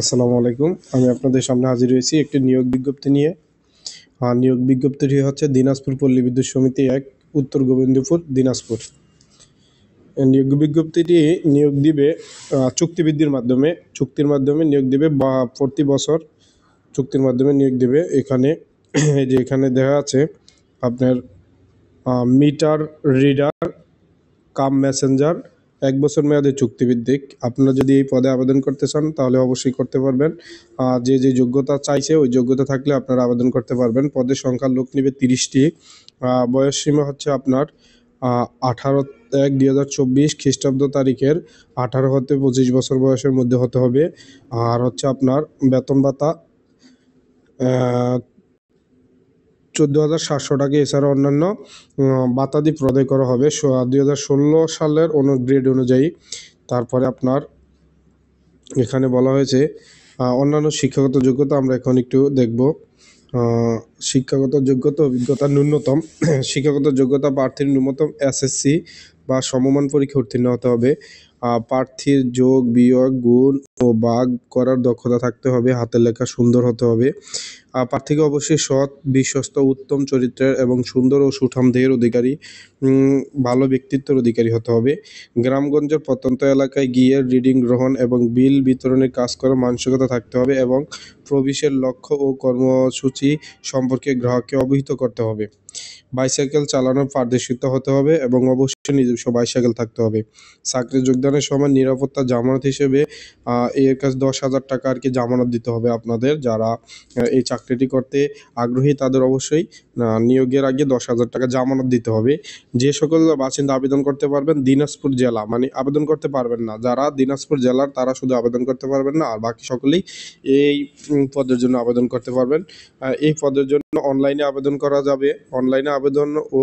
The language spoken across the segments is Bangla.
আসসালামু আলাইকুম আমি আপনাদের সামনে হাজির হয়েছি একটি নিয়োগ বিজ্ঞপ্তি নিয়ে নিয়োগ বিজ্ঞপ্তিটি হচ্ছে দিনাজপুর পল্লী বিদ্যুৎ সমিতি এক উত্তর গোবিন্দপুর দিনাজপুর নিয়োগ বিজ্ঞপ্তিটি নিয়োগ দিবে চুক্তিবৃদ্ধির মাধ্যমে চুক্তির মাধ্যমে নিয়োগ দিবে বা প্রতি বছর চুক্তির মাধ্যমে নিয়োগ দিবে এখানে যে এখানে দেখা আছে আপনার মিটার রিডার কাম মেসেঞ্জার এক বছর মেয়াদে চুক্তিভিত্তিক আপনারা যদি এই পদে আবেদন করতে চান তাহলে অবশ্যই করতে পারবেন আর যে যে যোগ্যতা চাইছে ওই যোগ্যতা থাকলে আপনারা আবেদন করতে পারবেন পদের সংখ্যা লোক নেবে তিরিশটি বয়স সীমা হচ্ছে আপনার আঠারো এক দুই হাজার চব্বিশ খ্রিস্টাব্দ তারিখের আঠারো হতে পঁচিশ বছর বয়সের মধ্যে হতে হবে আর হচ্ছে আপনার বেতন ভাতা চোদ্দো হাজার সাতশো টাকা এছাড়া অন্যান্য বাতাদি প্রদায় করা হবে দুই হাজার ষোলো সালের অনু গ্রেড অনুযায়ী তারপরে আপনার এখানে বলা হয়েছে অন্যান্য শিক্ষাগত যোগ্যতা আমরা এখন একটু দেখব শিক্ষাগত যোগ্যতা অভিজ্ঞতা ন্যূনতম শিক্ষাগত যোগ্যতা প্রার্থীর ন্যূনতম এসএসসি বা সমমান পরীক্ষা উত্তীর্ণ হতে হবে প্রার্থীর যোগ বিয়োগ গুণ ও বাগ করার দক্ষতা থাকতে হবে হাতের লেখা সুন্দর হতে হবে প্রার্থীকে অবশ্যই সৎ বিশ্বস্ত উত্তম চরিত্রের এবং সুন্দর ও সুঠাম দেহের অধিকারী ভালো ব্যক্তিত্বের অধিকারী হতে হবে গ্রামগঞ্জের প্রত্যন্ত এলাকায় গিয়ে রিডিং গ্রহণ এবং বিল বিতরণের কাজ করার মানসিকতা থাকতে হবে এবং প্রবেশের লক্ষ্য ও কর্মসূচি সম্পর্কে গ্রাহককে অবহিত করতে হবে বাইসাইকেল চালানোর পারদর্শিত হতে হবে এবং অবশ্যই নিজস্ব বাইসাইকেল থাকতে হবে চাকরি যোগদানের সময় নিরাপত্তা জামানত হিসেবে এর কাছে দশ হাজার টাকা আর কি জামানত দিতে হবে আপনাদের যারা এই চাকরিটি করতে আগ্রহী তাদের অবশ্যই নিয়োগের আগে দশ হাজার টাকা জামানত দিতে হবে যে সকল বাসিন্দা আবেদন করতে পারবেন দিনাজপুর জেলা মানে আবেদন করতে পারবেন না যারা দিনাজপুর জেলার তারা শুধু আবেদন করতে পারবেন না আর বাকি সকলেই এই পদের জন্য আবেদন করতে পারবেন এই পদের জন্য অনলাইনে আবেদন করা যাবে অনলাইনে আবেদন ও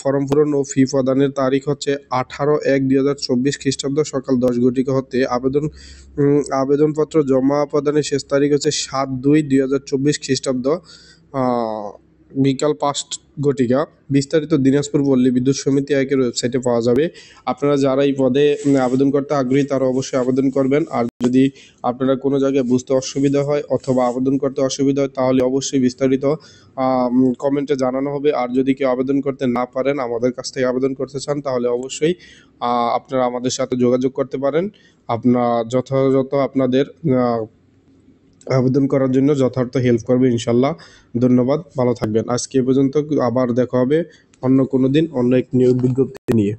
ফর্ম পূরণ ও ফি প্রদানের তারিখ হচ্ছে আঠারো এক দুই হাজার চব্বিশ খ্রিস্টাব্দ সকাল দশ ঘটিকা হতে আবেদন আবেদনপত্র জমা প্রদানের শেষ তারিখ হচ্ছে সাত দুই দুই হাজার চব্বিশ খ্রিস্টাব্দ বিকাল পাঁচ ঘটিকা বিস্তারিত দিনাজপুর পল্লী বিদ্যুৎ সমিতি আয়কের ওয়েবসাইটে পাওয়া যাবে আপনারা যারা এই পদে আবেদন করতে আগ্রহী তারা অবশ্যই আবেদন করবেন আর যদি আপনারা কোনো জায়গায় বুঝতে অসুবিধা হয় অথবা আবেদন করতে অসুবিধা হয় তাহলে অবশ্যই বিস্তারিত কমেন্টে জানানো হবে আর যদি কেউ আবেদন করতে না পারেন আমাদের কাছ থেকে আবেদন করতে চান তাহলে অবশ্যই আপনারা আমাদের সাথে যোগাযোগ করতে পারেন আপনার যথাযথ আপনাদের আবেদন করার জন্য যথার্থ হেল্প করবে ইনশাল্লাহ ধন্যবাদ ভালো থাকবেন আজকে এ পর্যন্ত আবার দেখা হবে অন্য কোনো দিন অন্য এক নিয়োগ বিজ্ঞপ্তি নিয়ে